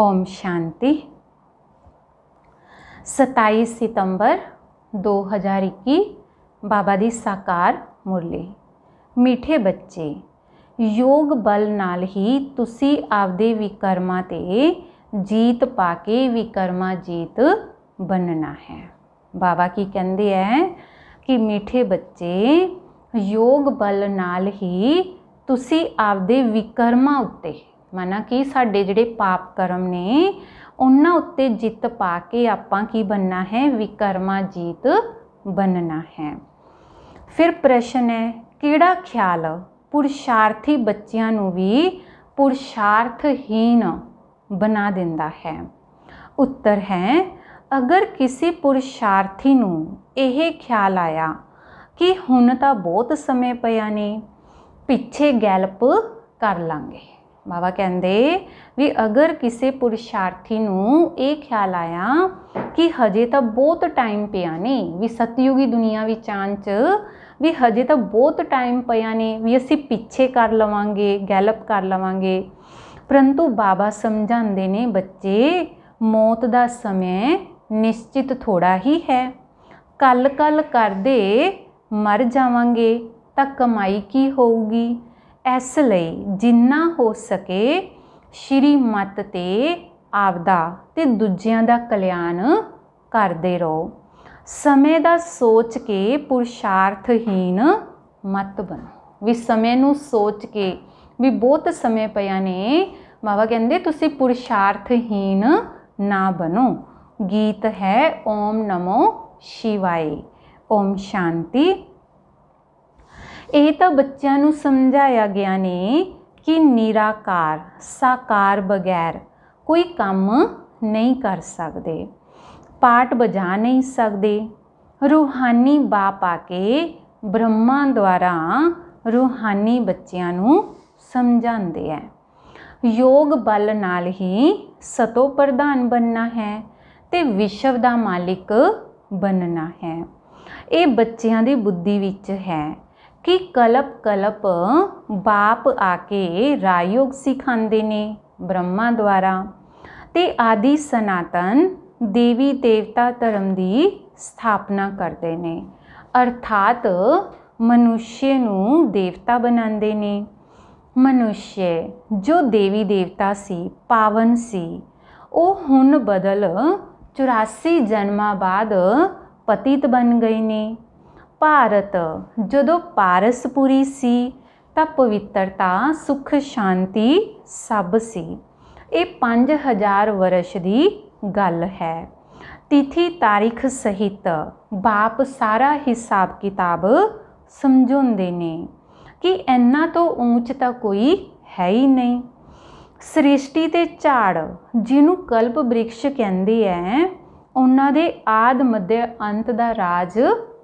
ओम शांति 27 सितंबर हज़ार इक्की बाबा दी साकार मुरली मीठे बच्चे योग बल नाल ही तुसी आपदे विकर्मा ते जीत पाके विकर्मा जीत बनना है बाबा की कहते हैं कि मीठे बच्चे योग बल नाल ही तुसी आपदे विकर्मा उत्ते ਮਾਨਾ ਕਿ ਸਾਡੇ ਜਿਹੜੇ ਪਾਪ ਕਰਮ ਨੇ ਉਹਨਾਂ ਉੱਤੇ ਜਿੱਤ ਪਾ ਕੇ ਆਪਾਂ ਕੀ ਬੰਨਣਾ ਹੈ ਵਿਕਰਮਾ ਜੀਤ ਬੰਨਣਾ ਹੈ ਫਿਰ ਪ੍ਰਸ਼ਨ ਹੈ ਕਿਹੜਾ ਖਿਆਲ ਪੁਰਸ਼ਾਰਥੀ ਬੱਚਿਆਂ ਨੂੰ ਵੀ ਪੁਰਸ਼ਾਰਥਹੀਨ ਬਣਾ ਦਿੰਦਾ ਹੈ ਉੱਤਰ ਹੈ ਅਗਰ ਕਿਸੇ ਪੁਰਸ਼ਾਰਥੀ ਨੂੰ ਇਹ ਖਿਆਲ ਆਇਆ ਕਿ ਹੁਣ ਤਾਂ ਬਹੁਤ ਸਮੇਂ ਪਿਆ ਨੇ ਪਿੱਛੇ ਗੈਲਪ ਕਰ ਲਾਂਗੇ ਬਾਬਾ ਕਹਿੰਦੇ ਵੀ ਅਗਰ ਕਿਸੇ ਪੁਰਸ਼ਾਰਥੀ ਨੂੰ ਇਹ ਖਿਆਲ ਆਇਆ ਕਿ ਹਜੇ ਤਾਂ ਬਹੁਤ ਟਾਈਮ ਪਿਆ ਨੇ ਵੀ ਸਤਿਯੁਗੀ ਦੁਨੀਆ ਵਿੱਚ ਆਣ 'ਚ ਵੀ ਹਜੇ ਤਾਂ ਬਹੁਤ ਟਾਈਮ ਪਿਆ ਨੇ ਵੀ ਅਸੀਂ ਪਿੱਛੇ ਕਰ ਲਵਾਂਗੇ ਗੈਲਪ ਕਰ ਲਵਾਂਗੇ ਪਰੰਤੂ ਬਾਬਾ ਸਮਝਾਉਂਦੇ ਨੇ ਬੱਚੇ ਮੌਤ ਦਾ ਸਮੇਂ ਨਿਸ਼ਚਿਤ ਥੋੜਾ ਹੀ ਹੈ ਕੱਲ ਕੱਲ ਕਰਦੇ ਮਰ ਜਾਵਾਂਗੇ ਤਾਂ ਕਮਾਈ ਕੀ ਹੋਊਗੀ ਇਸ ਲਈ ਜਿੰਨਾ ਹੋ ਸਕੇ ਸ਼੍ਰੀ ਮਤ ਤੇ ਆਪਦਾ ਤੇ ਦੂਜਿਆਂ ਦਾ ਕਲਿਆਣ ਕਰਦੇ ਰਹੋ ਸਮੇਂ ਦਾ ਸੋਚ ਕੇ ਪੁਰਸ਼ਾਰਥਹੀਨ ਮਤ ਬਣੋ ਵੀ ਸਮੇਂ ਨੂੰ ਸੋਚ ਕੇ ਵੀ ਬਹੁਤ ਸਮੇਂ ਪਿਆ ਨੇ ਮਾਵਾ ਕਹਿੰਦੇ ਤੁਸੀਂ ਪੁਰਸ਼ਾਰਥਹੀਨ ਨਾ ਬਣੋ ਗੀਤ ਹੈ ਓਮ ਨਮੋ ਸ਼ਿਵਾਏ ਓਮ ਸ਼ਾਂਤੀ ਇਹ ਤਾਂ ਬੱਚਿਆਂ ਨੂੰ ਸਮਝਾਇਆ ਗਿਆ ਨੇ ਕਿ ਨਿਰਾਕਾਰ ਸਾਕਾਰ ਬਗੈਰ ਕੋਈ ਕੰਮ ਨਹੀਂ ਕਰ ਸਕਦੇ ਪਾਠ ਬਜਾ ਨਹੀਂ ਸਕਦੇ ਰੂਹਾਨੀ ਬਾਪ ਆ ਕੇ ਬ੍ਰਹਮਾ ਦੁਆਰਾ ਰੂਹਾਨੀ ਬੱਚਿਆਂ ਨੂੰ ਸਮਝਾਉਂਦੇ ਐ ਯੋਗ ਬਲ ਨਾਲ ਹੀ ਸਤੋ ਪ੍ਰਧਾਨ ਬੰਨਣਾ ਹੈ ਤੇ ਵਿਸ਼ਵ ਦਾ ਮਾਲਿਕ ਬੰਨਣਾ ਹੈ ਇਹ ਬੱਚਿਆਂ ਦੀ ਬੁੱਧੀ ਵਿੱਚ ਹੈ कि कलप कलप बाप आके रायोग सिखांदेने ब्रह्मा द्वारा ते आदि सनातन देवी देवता धर्म की स्थापना करते ने अर्थात मनुष्य देवता बनाते ਬਣਾਉਂਦੇ मनुष्य जो देवी देवता ਦੇਵਤਾ पावन ਪਾਵਨ ਸੀ ਉਹ बदल चौरासी 84 बाद पतित बन गए ने ਭਾਰਤ ਜਦੋਂ ਪਾਰਸਪੁਰੀ ਸੀ ਤਾਂ ਪਵਿੱਤਰਤਾ ਸੁਖ ਸ਼ਾਂਤੀ ਸਭ ਸੀ ਇਹ 5000 ਵਰਸ਼ ਦੀ ਗੱਲ ਹੈ ਤਿਥੀ ਤਾਰੀਖ ਸਹਿਤ ਬਾਪ ਸਾਰਾ ਹਿਸਾਬ ਕਿਤਾਬ ਸਮਝਾਉਂਦੇ ਨੇ ਕਿ ਇੰਨਾ ਤੋਂ ਉੱਚ ਤਾਂ ਕੋਈ ਹੈ ਹੀ ਨਹੀਂ ਸ੍ਰਿਸ਼ਟੀ ਤੇ ਝਾੜ ਜਿਹਨੂੰ ਕਲਪ ਬ੍ਰਿਕਸ਼ ਕਹਿੰਦੇ ਐ ਉਹਨਾਂ ਦੇ ਆਦ ਮੱਧ ਅੰਤ ਦਾ ਰਾਜ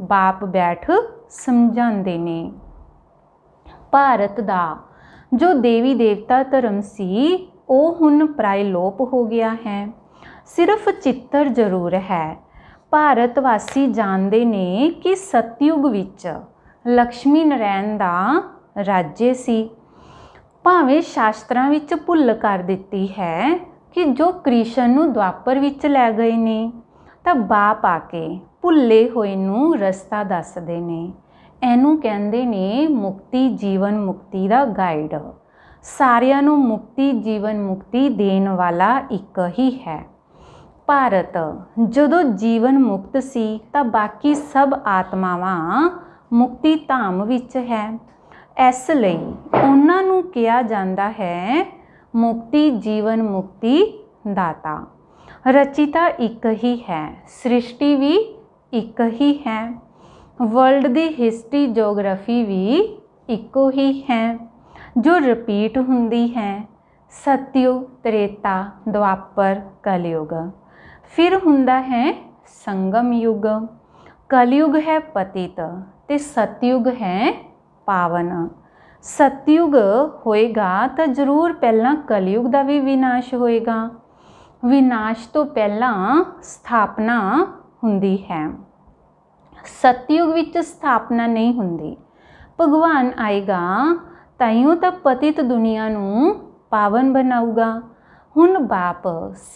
ਬਾਪ ਬੈਠ ਸਮਝਾਉਂਦੇ ਨੇ ਭਾਰਤ ਦਾ ਜੋ ਦੇਵੀ ਦੇਵਤਾ ਧਰਮ ਸੀ ਉਹ ਹੁਣ ਪ੍ਰਾਇਲੋਪ ਹੋ ਗਿਆ ਹੈ ਸਿਰਫ ਚਿੱਤਰ ਜ਼ਰੂਰ ਹੈ ਭਾਰਤ ਵਾਸੀ ਜਾਣਦੇ ਨੇ ਕਿ ਸਤਯੁਗ ਵਿੱਚ ਲక్ష్ਮੀ ਨਰੈਣ ਦਾ ਰਾਜੇ ਸੀ ਭਾਵੇਂ ਸ਼ਾਸਤਰਾਂ ਵਿੱਚ ਭੁੱਲ ਕਰ ਦਿੱਤੀ ਹੈ ਕਿ ਜੋ ਕ੍ਰਿਸ਼ਨ ਨੂੰ ਦੁਆਪਰ ਵਿੱਚ ਲੈ ਗਏ ਨੇ ਤਾਂ ਬਾਪ ਆ ਕੇ ਭੁੱਲੇ ਹੋਏ ਨੂੰ ਰਸਤਾ ਦੱਸਦੇ ਨੇ ਇਹਨੂੰ ਕਹਿੰਦੇ ਨੇ ਮੁਕਤੀ ਜੀਵਨ ਮੁਕਤੀ ਦਾ ਗਾਈਡ ਸਾਰਿਆਂ ਨੂੰ ਮੁਕਤੀ ਜੀਵਨ ਮੁਕਤੀ ਦੇਣ ਵਾਲਾ ਇੱਕ ਹੀ ਹੈ ਭਾਰਤ ਜਦੋਂ ਜੀਵਨ ਮੁਕਤ ਸੀ ਤਾਂ ਬਾਕੀ ਸਭ ਆਤਮਾਵਾਂ ਮੁਕਤੀ ਧਾਮ ਵਿੱਚ ਹੈ ਇਸ ਲਈ ਉਹਨਾਂ ਨੂੰ ਕਿਹਾ ਜਾਂਦਾ ਹੈ ਮੁਕਤੀ ਜੀਵਨ ਮੁਕਤੀ ਦਾਤਾ ਰਚਿਤਾ ਇੱਕ ਹੀ ਹੈ ਸ੍ਰਿਸ਼ਟੀ ਵੀ ਇੱਕ ਹੀ ਹੈ वर्ल्ड की हिस्ट्री जोग्राफी भी इको ही है जो रिपीट होंगी है सतयुग त्रेता द्वापर कलयुग फिर ਹੁੰਦਾ ਹੈ ਸੰਗਮ ਯੁਗ ਕਲਯੁਗ ਹੈ ਪਤਿਤ ਤੇ ਸਤਯੁਗ ਹੈ ਪਾਵਨ ਸਤਯੁਗ ਹੋਏਗਾ ਤਾਂ ਜ਼ਰੂਰ ਪਹਿਲਾਂ ਕਲਯੁਗ ਦਾ ਵੀ ਵਿਨਾਸ਼ ਹੋਏਗਾ ਵਿਨਾਸ਼ ਤੋਂ ਪਹਿਲਾਂ ਸਥਾਪਨਾ ਹੁੰਦੀ ਹੈ ਸਤਯੁਗ ਵਿੱਚ ਸਥਾਪਨਾ ਨਹੀਂ ਹੁੰਦੀ ਭਗਵਾਨ ਆਏਗਾ ਤਾਈਓ ਤਾਂ ਪਤਿਤ ਦੁਨੀਆ ਨੂੰ ਪਾਵਨ ਬਣਾਊਗਾ ਹੁਣ ਬਾਪ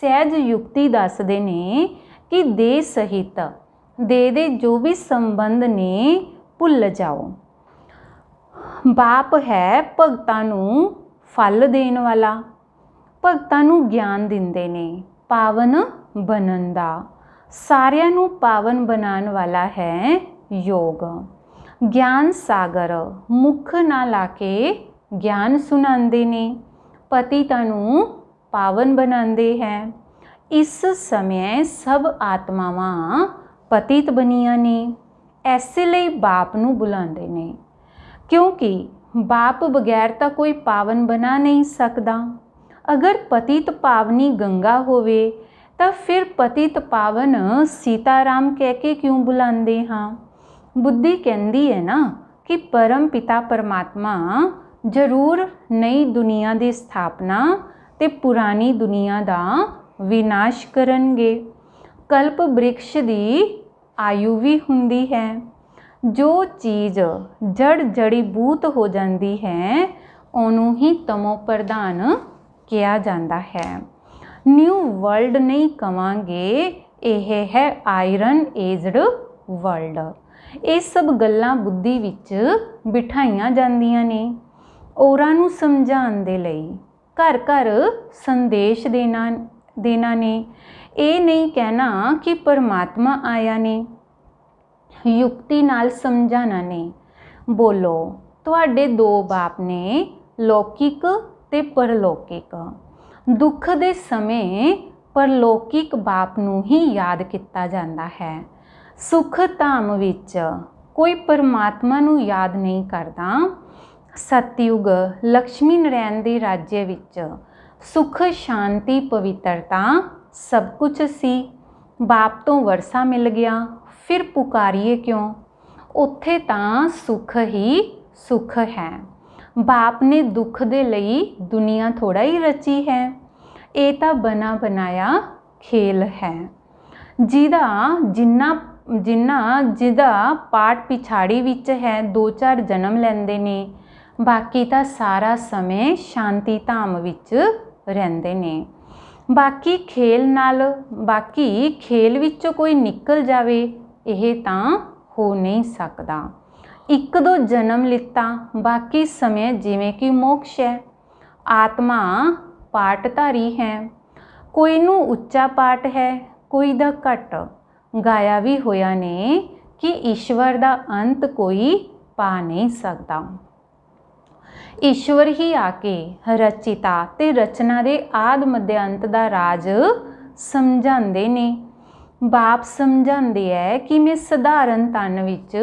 ਸਹਿਜ ਯੁਕਤੀ ਦੱਸਦੇ ਨੇ ਕਿ ਦੇ ਸਹਿਤ ਦੇ ਦੇ ਜੋ ਵੀ ਸੰਬੰਧ ਨੇ ਭੁੱਲ ਜਾਓ ਬਾਪ ਹੈ ਭਗਤਾਂ ਨੂੰ ਫਲ ਦੇਣ ਵਾਲਾ ਭਗਤਾਂ ਨੂੰ ਗਿਆਨ ਦਿੰਦੇ ਨੇ ਪਾਵਨ ਬਣਨ ਦਾ ਸਾਰਿਆਂ ਨੂੰ ਪਾਵਨ ਬਣਾਉਣ ਵਾਲਾ ਹੈ ਯੋਗ ਗਿਆਨ ਸਾਗਰ ਮੁਖ ਨਾ ਲਾ ਕੇ ਗਿਆਨ ਸੁਣਾਉਂਦੇ ਨੇ ਪਤੀਤਾ ਨੂੰ ਪਾਵਨ ਬਣਾਉਂਦੇ ਹੈ ਇਸ ਸਮੇਂ ਸਭ ਆਤਮਾਵਾਂ ਪਤੀਤ ਬਣੀਆਂ ਨੇ ਐਸੇ ਲਈ ਬਾਪ ਨੂੰ ਬੁਲਾਉਂਦੇ ਨੇ ਕਿਉਂਕਿ ਬਾਪ ਬਗੈਰ ਤਾਂ ਕੋਈ ਪਾਵਨ ਬਣਾ ਨਹੀਂ ਸਕਦਾ ਅਗਰ ਪਤੀਤ ਪਾਵਨੀ ਗੰਗਾ ਹੋਵੇ तब फिर पतित पावन सीताराम कह के क्यों बुलांदे हाँ बुद्धि कहती है ना कि परम पिता परमात्मा ਜ਼ਰੂਰ ਨਈ ਦੁਨੀਆ ਦੀ ਸਥਾਪਨਾ ਤੇ ਪੁਰਾਣੀ ਦੁਨੀਆ ਦਾ ਵਿਨਾਸ਼ ਕਰਨਗੇ ਕਲਪ ਬ੍ਰਿਕਸ਼ ਦੀ ਆਯੂ ਵੀ ਹੁੰਦੀ ਹੈ ਜੋ ਚੀਜ਼ ਜੜ ਜੜੀ ਬੂਤ ਹੋ ਜਾਂਦੀ ਹੈ ਉਹਨੂੰ ਹੀ ਤਮੋ ਪ੍ਰਧਾਨ ਕਿਹਾ ਜਾਂਦਾ ਹੈ न्यू वर्ल्ड नहीं ਕਵਾਂਗੇ ਇਹ ਹੈ ਆਇਰਨ ਏਜਡ ਵਰਲਡ ਇਹ ਸਭ ਗੱਲਾਂ ਬੁੱਧੀ ਵਿੱਚ ਬਿਠਾਈਆਂ ਜਾਂਦੀਆਂ ਨੇ ਔਰਾਂ ਨੂੰ ਸਮਝਾਉਣ ਦੇ ਲਈ ਘਰ ਘਰ ਸੰਦੇਸ਼ ਦੇਣਾ ਦੇਣਾ ਨੇ ਇਹ ਨਹੀਂ ਕਹਿਣਾ ਕਿ ਪਰਮਾਤਮਾ ਆਇਆ ਨੇ ਯੁਕਤੀ ਨਾਲ ਸਮਝਾਣਾ ਨੇ ਬੋਲੋ ਤੁਹਾਡੇ ਦੋ ਬਾਪ ਨੇ ਲੌਕਿਕ ਤੇ ਪਰਲੌਕਿਕ ਦੁੱਖ ਦੇ ਸਮੇਂ ਪਰਲੋਕਿਕ ਬਾਪ ਨੂੰ ਹੀ ਯਾਦ ਕੀਤਾ ਜਾਂਦਾ ਹੈ ਸੁਖ ਧਾਮ ਵਿੱਚ ਕੋਈ ਪਰਮਾਤਮਾ ਨੂੰ ਯਾਦ ਨਹੀਂ ਕਰਦਾ ਸਤਯੁਗ ਲక్ష్ਮੀ ਨਰੈਣ ਦੇ ਰਾਜ ਵਿੱਚ ਸੁਖ ਸ਼ਾਂਤੀ ਪਵਿੱਤਰਤਾ ਸਭ ਕੁਝ ਸੀ ਬਾਪ ਤੋਂ ਵਰਸਾ ਮਿਲ ਗਿਆ ਫਿਰ ਪੁਕਾਰੀਏ ਕਿਉਂ ਉੱਥੇ ਤਾਂ ਸੁਖ ਹੀ ਸੁਖ ਹੈ ਬਾਪ ਨੇ ਦੁੱਖ ਦੇ ਲਈ ਦੁਨੀਆ ਥੋੜਾ ਹੀ ਰਚੀ ਹੈ ਇਹ ਤਾਂ ਬਣਾ ਬਣਾਇਆ ਖੇਲ ਹੈ ਜਿਹਦਾ ਜਿੰਨਾ ਜਿੰਨਾ ਜਿਹਦਾ ਪਾਠ ਪਿਛਾੜੀ ਵਿੱਚ ਹੈ ਦੋ ਚਾਰ ਜਨਮ ਲੈਂਦੇ ਨੇ ਬਾਕੀ ਤਾਂ ਸਾਰਾ ਸਮੇਂ ਸ਼ਾਂਤੀ ਧਾਮ ਵਿੱਚ ਰਹਿੰਦੇ ਨੇ ਬਾਕੀ ਖੇਲ ਨਾਲ ਬਾਕੀ ਖੇਲ ਵਿੱਚੋਂ ਕੋਈ ਨਿਕਲ ਜਾਵੇ ਇਹ ਤਾਂ ਹੋ ਨਹੀਂ ਸਕਦਾ ਇੱਕ ਦੋ ਜਨਮ ਲਿੱਤਾ ਬਾਕੀ ਸਮੇਂ ਜਿਵੇਂ ਕਿ ਮੋਕਸ਼ ਹੈ ਆਤਮਾ ਪਾਟਧਾਰੀ ਹੈ ਕੋਈ ਨੂੰ ਉੱਚਾ ਪਾਟ ਹੈ ਕੋਈ ਦਾ ਘਟ ਗਾਇਆ ਵੀ ਹੋਇਆ ਨੇ ਕਿ ਈਸ਼ਵਰ ਦਾ ਅੰਤ ਕੋਈ ਪਾ ਨਹੀਂ ਸਕਦਾ ਈਸ਼ਵਰ ਹੀ ਆ ਕੇ ਰਚਿਤਾ ਤੇ ਰਚਨਾ ਦੇ ਆਦ ਮਧਿਅੰਤ ਦਾ ਰਾਜ ਸਮਝਾਉਂਦੇ ਨੇ ਬਾਪ ਸਮਝਾਉਂਦੇ ਐ ਕਿ ਮੈਂ ਸਧਾਰਨ ਤਨ ਵਿੱਚ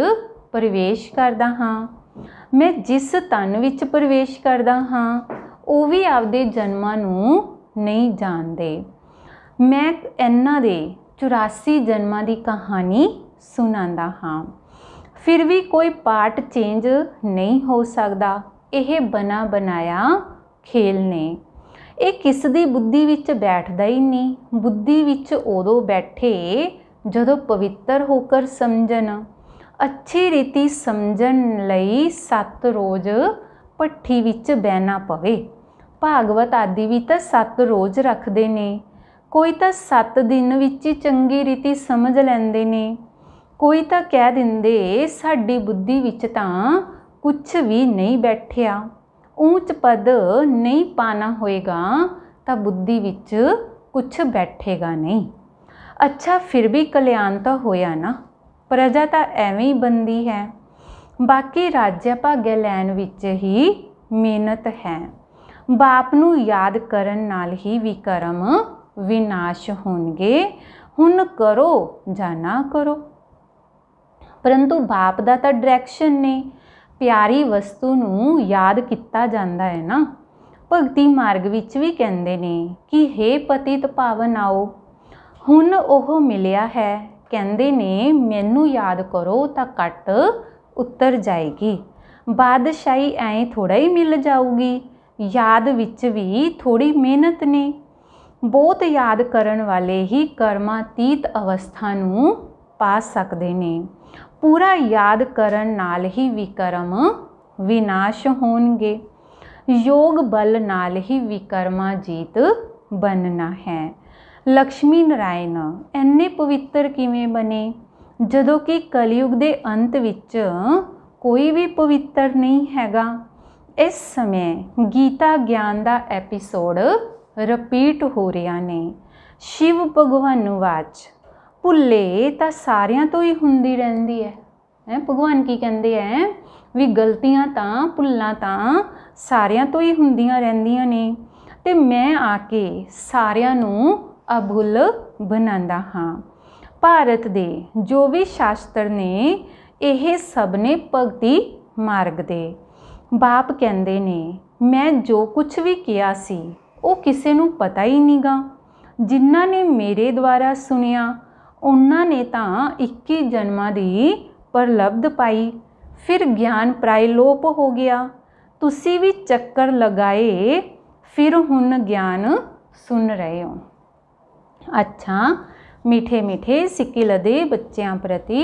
ਪ੍ਰਵੇਸ਼ ਕਰਦਾ ਹਾਂ ਮੈਂ ਜਿਸ ਤਨ ਵਿੱਚ ਪ੍ਰਵੇਸ਼ ਕਰਦਾ ਹਾਂ ਉਹ ਵੀ ਆਪਦੇ ਜਨਮਾਂ ਨੂੰ ਨਹੀਂ ਜਾਣਦੇ ਮੈਂ ਇਹਨਾਂ ਦੇ 84 ਜਨਮਾਂ ਦੀ ਕਹਾਣੀ ਸੁਣਾਉਂਦਾ ਹਾਂ ਫਿਰ ਵੀ ਕੋਈ ਪਾਰਟ ਚੇਂਜ ਨਹੀਂ ਹੋ ਸਕਦਾ ਇਹ ਬਣਾ ਬਣਾਇਆ ਖੇਲ ਨੇ ਇਹ ਕਿਸ ਦੀ ਬੁੱਧੀ ਵਿੱਚ ਬੈਠਦਾ ਹੀ ਨਹੀਂ ਬੁੱਧੀ ਵਿੱਚ ਉਦੋਂ ਬੈਠੇ ਜਦੋਂ ਪਵਿੱਤਰ ਹੋ ਕੇ ਸਮਝਣ ਅੱਛੀ ਰੀਤੀ ਸਮਝਣ ਲਈ 7 ਰੋਜ਼ ਪੱਠੀ ਵਿੱਚ ਬਹਿਣਾ ਪਵੇ ਭਾਗਵਤ ਆਦਿ ਵੀ ਤਾਂ 7 ਰੋਜ਼ ਰੱਖਦੇ ਨੇ ਕੋਈ ਤਾਂ 7 ਦਿਨ ਵਿੱਚ ਹੀ ਚੰਗੀ ਰੀਤੀ ਸਮਝ ਲੈਂਦੇ ਨੇ ਕੋਈ ਤਾਂ ਕਹਿ ਦਿੰਦੇ ਸਾਡੀ ਬੁੱਧੀ ਵਿੱਚ ਤਾਂ ਕੁਝ ਵੀ ਨਹੀਂ ਬੈਠਿਆ ਉੱਚ ਪਦ ਨਹੀਂ ਪਾਣਾ ਹੋਏਗਾ ਤਾਂ ਬੁੱਧੀ ਵਿੱਚ ਕੁਝ ਬੈਠੇਗਾ ਨਹੀਂ ਅੱਛਾ ਫਿਰ ਵੀ ਕਲਿਆਣ ਤਾਂ ਹੋਇਆ ਨਾ ਪ੍ਰਜਾ ਤਾਂ ਐਵੇਂ ਹੀ ਬੰਦੀ ਹੈ ਬਾਕੀ ਰਾਜ ਭਾਗਿਆ ਲੈਣ ਵਿੱਚ ਹੀ ਮਿਹਨਤ ਹੈ ਬਾਪ ਨੂੰ ਯਾਦ ਕਰਨ ਨਾਲ ਹੀ ਵਿਕਰਮ ਵਿਨਾਸ਼ ਹੋਣਗੇ ਹੁਣ ਕਰੋ ਜਾਂ ਨਾ ਕਰੋ ਪਰੰਤੂ ਬਾਪ ਦਾ ਤਾਂ ਡਾਇਰੈਕਸ਼ਨ ਨੇ ਪਿਆਰੀ ਵਸਤੂ ਨੂੰ ਯਾਦ ਕੀਤਾ ਜਾਂਦਾ ਹੈ ਨਾ ਭਗਤੀ ਮਾਰਗ ਵਿੱਚ ਵੀ ਕਹਿੰਦੇ ਨੇ ਕਿ हे ਪਤਿਤ ਪਾਵਨ ਆਓ ਹੁਣ ਉਹ ਮਿਲਿਆ ਹੈ ਕਹਿੰਦੇ ਨੇ ਮੈਨੂੰ ਯਾਦ ਕਰੋ ਤਾਂ ਕੱਟ ਉੱਤਰ ਜਾਏਗੀ ਬਾਦਸ਼ਾਹੀ ਐਂ ਥੋੜਾ ਹੀ ਮਿਲ ਜਾਊਗੀ ਯਾਦ ਵਿੱਚ ਵੀ ਥੋੜੀ ਮਿਹਨਤ ਨੇ ਬਹੁਤ ਯਾਦ ਕਰਨ ਵਾਲੇ ਹੀ ਕਰਮਾਤੀਤ ਅਵਸਥਾ ਨੂੰ ਪਾ ਸਕਦੇ ਨੇ ਪੂਰਾ ਯਾਦ ਕਰਨ ਨਾਲ ਹੀ ਵਿਕਰਮ ਵਿਨਾਸ਼ ਹੋਣਗੇ ਯੋਗ ਬਲ ਨਾਲ ਹੀ ਵਿਕਰਮਾ ਜੀਤ ਬਣਨਾ ਹੈ ਲక్ష్ਮੀ ਨਾਰਾਇਣ ਇੰਨੇ ਪਵਿੱਤਰ ਕਿਵੇਂ ਬਣੇ ਜਦੋਂ ਕਿ ਕਲਯੁਗ ਦੇ ਅੰਤ ਵਿੱਚ ਕੋਈ ਵੀ ਪਵਿੱਤਰ ਨਹੀਂ ਹੈਗਾ ਇਸ ਸਮੇਂ ਗੀਤਾ ਗਿਆਨ ਦਾ ਐਪੀਸੋਡ ਰਿਪੀਟ ਹੋ ਰਿਹਾ ਨੇ ਸ਼ਿਵ ਭਗਵਾਨ ਵਾਚ ਭੁੱਲੇ ਤਾਂ ਸਾਰਿਆਂ ਤੋਂ ਹੀ ਹੁੰਦੀ ਰਹਿੰਦੀ ਹੈ ਹੈ ਭਗਵਾਨ ਕੀ ਕਹਿੰਦੇ ਐ ਵੀ ਗਲਤੀਆਂ ਤਾਂ ਭੁੱਲਾਂ ਤਾਂ ਸਾਰਿਆਂ ਤੋਂ ਹੀ ਹੁੰਦੀਆਂ ਰਹਿੰਦੀਆਂ ਨੇ ਤੇ ਮੈਂ ਆ ਕੇ ਸਾਰਿਆਂ ਨੂੰ ਅਭੁੱਲ ਬਣਾਉਂਦਾ ਹਾਂ ਭਾਰਤ ਦੇ ਜੋ ਵੀ ਸ਼ਾਸਤਰ ਨੇ ਇਹ ਸਭ ਨੇ ਭਗਤੀ ਮਾਰਗ ਦੇ ਬਾਪ ਕਹਿੰਦੇ ਨੇ ਮੈਂ ਜੋ ਕੁਝ ਵੀ ਕਿਹਾ ਸੀ ਉਹ ਕਿਸੇ ਨੂੰ ਪਤਾ ਹੀ ਨਹੀਂਗਾ ਜਿਨ੍ਹਾਂ ਨੇ ਮੇਰੇ ਦੁਆਰਾ ਸੁਨਿਆ ਉਹਨਾਂ ਨੇ ਤਾਂ 21 ਜਨਮਾਂ ਦੀ ਪਰਲਬਧ ਪਾਈ ਫਿਰ ਗਿਆਨ ਪ੍ਰਾਇਲੋਪ ਹੋ ਗਿਆ ਤੁਸੀਂ ਵੀ ਚੱਕਰ ਲਗਾਏ ਫਿਰ ਹੁਣ ਗਿਆਨ ਸੁਣ ਰਹੇ ਹੋ अच्छा मीठे मीठे सिक्की लदे बच्चों प्रति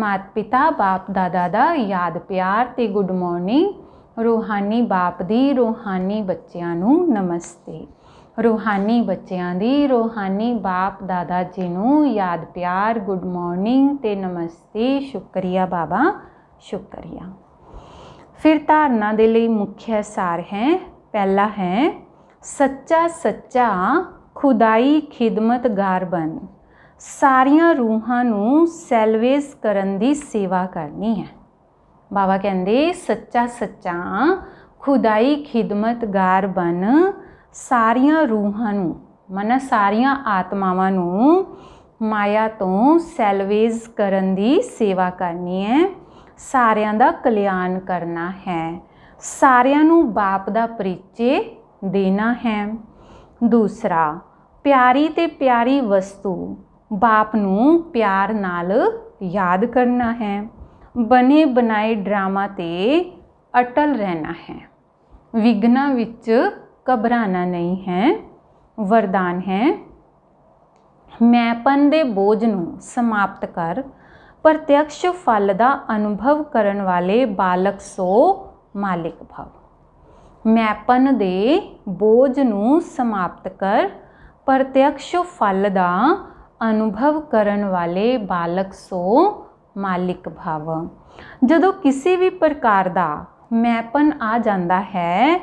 मात पिता बाप दादा दा याद प्यार ते गुड मॉर्निंग रूहानी बाप दी रूहानी बच्चों नमस्ते रूहानी बच्चों दी रूहानी बाप दादा जी ने याद प्यार गुड मॉर्निंग ते नमस्ते शुक्रिया बाबा शुक्रिया फिर धारणा दे मुख्य सार है पहला है सच्चा सच्चा ਖੁਦਾਈ ਖਿਦਮਤਗਾਰ ਬਣ ਸਾਰੀਆਂ ਰੂਹਾਂ ਨੂੰ ਸੈਲਵੇਜ ਕਰਨ ਦੀ ਸੇਵਾ ਕਰਨੀ ਹੈ ਬਾਬਾ ਕਹਿੰਦੇ ਸੱਚਾ ਸੱਚਾ ਖੁਦਾਈ ਖਿਦਮਤਗਾਰ ਬਣ ਸਾਰੀਆਂ ਰੂਹਾਂ ਨੂੰ ਮਨ ਸਾਰੀਆਂ ਆਤਮਾਵਾਂ ਨੂੰ ਮਾਇਆ ਤੋਂ ਸੈਲਵੇਜ ਕਰਨ ਦੀ ਸੇਵਾ ਕਰਨੀ ਹੈ ਸਾਰਿਆਂ ਦਾ ਕਲਿਆਣ ਕਰਨਾ ਹੈ ਸਾਰਿਆਂ ਨੂੰ ਬਾਪ ਦਾ ਪਰਿਚੇ ਦੇਣਾ ਹੈ ਦੂਸਰਾ ਪਿਆਰੀ ਤੇ ਪਿਆਰੀ ਵਸਤੂ ਬਾਪ ਨੂੰ ਪਿਆਰ ਨਾਲ ਯਾਦ ਕਰਨਾ ਹੈ ਬਨੇ ਬਣਾਏ ਡਰਾਮਾ ਤੇ ਅਟਲ ਰਹਿਣਾ ਹੈ ਵਿਗਨਾ ਵਿੱਚ ਘਬਰਾਣਾ ਨਹੀਂ ਹੈ ਵਰਦਾਨ ਹੈ ਮੈਂਪਨ ਦੇ ਬੋਝ ਨੂੰ ਸਮਾਪਤ ਕਰ ਪ੍ਰਤੱਖ ਫਲ ਦਾ ਅਨੁਭਵ ਕਰਨ ਵਾਲੇ ਬਾਲਕ ਸੋ ਮਾਲਿਕ ਭਵ ਮੈਪਨ ਦੇ ਬੋਝ ਨੂੰ ਸਮਾਪਤ ਕਰ ਪ੍ਰਤਿਅਕਸ਼ ਫਲ ਦਾ ਅਨੁਭਵ ਕਰਨ ਵਾਲੇ ਬਾਲਕ ਸੋ ਮਾਲਿਕ ਭਾਵ ਜਦੋਂ ਕਿਸੇ ਵੀ ਪ੍ਰਕਾਰ ਦਾ ਮੈਪਨ ਆ ਜਾਂਦਾ ਹੈ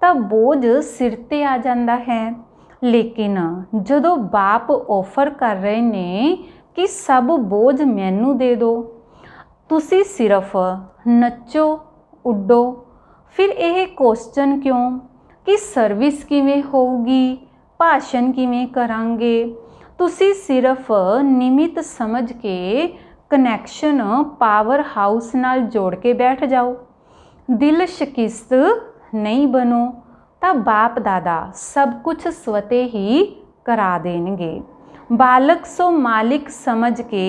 ਤਾਂ ਬੋਝ ਸਿਰ ਤੇ ਆ ਜਾਂਦਾ ਹੈ ਲੇਕਿਨ ਜਦੋਂ ਬਾਪ ਆਫਰ ਕਰ ਰਹੇ ਨੇ ਕਿ ਸਭ ਬੋਝ ਮੈਨੂੰ ਦੇ ਦਿਓ ਤੁਸੀਂ ਸਿਰਫ ਨੱਚੋ ਉੱਡੋ फिर यह क्वेश्चन क्यों कि सर्विस किमें होगी भाषण किमें करा ती सिर्फ निमित समझ के कनैक्शन पावर हाउस न जोड़ के बैठ जाओ दिल शिकिस्त नहीं बनो तो बाप दादा सब कुछ स्वते ही करा दे बालक सो मालिक समझ के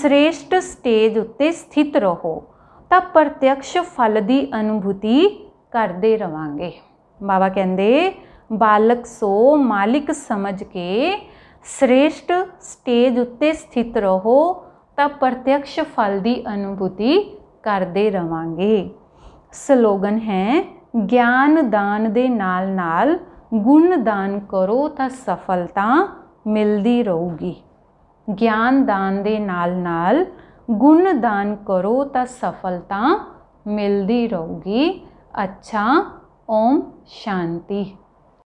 श्रेष्ठ स्टेज उत्ते स्थित रहो ਤਾਂ ਪ੍ਰਤੱਖ ਫਲ ਦੀ ਅਨੁਭੂਤੀ ਕਰਦੇ ਰਵਾਂਗੇ ਬਾਬਾ ਕਹਿੰਦੇ ਬਾਲਕ ਸੋ ਮਾਲਿਕ ਸਮਝ ਕੇ ਸ੍ਰੇਸ਼ਟ ਸਟੇਜ ਉੱਤੇ ਸਥਿਤ ਰਹੋ ਤਾਂ ਪ੍ਰਤੱਖ ਫਲ ਦੀ ਅਨੁਭੂਤੀ ਕਰਦੇ ਰਵਾਂਗੇ ਸਲੋਗਨ ਹੈ ਗਿਆਨ ਦਾਨ ਦੇ ਨਾਲ ਨਾਲ ਗੁਣ ਦਾਨ ਕਰੋ ਤਾਂ ਸਫਲਤਾ ਮਿਲਦੀ ਰਹੂਗੀ ਗਿਆਨ ਦਾਨ ਦੇ ਨਾਲ ਨਾਲ ਗੁਣ ਦਾਨ ਕਰੋ ਤਾਂ ਸਫਲਤਾ ਮਿਲਦੀ ਰਹੂਗੀ ਅੱਛਾ ਓਮ ਸ਼ਾਂਤੀ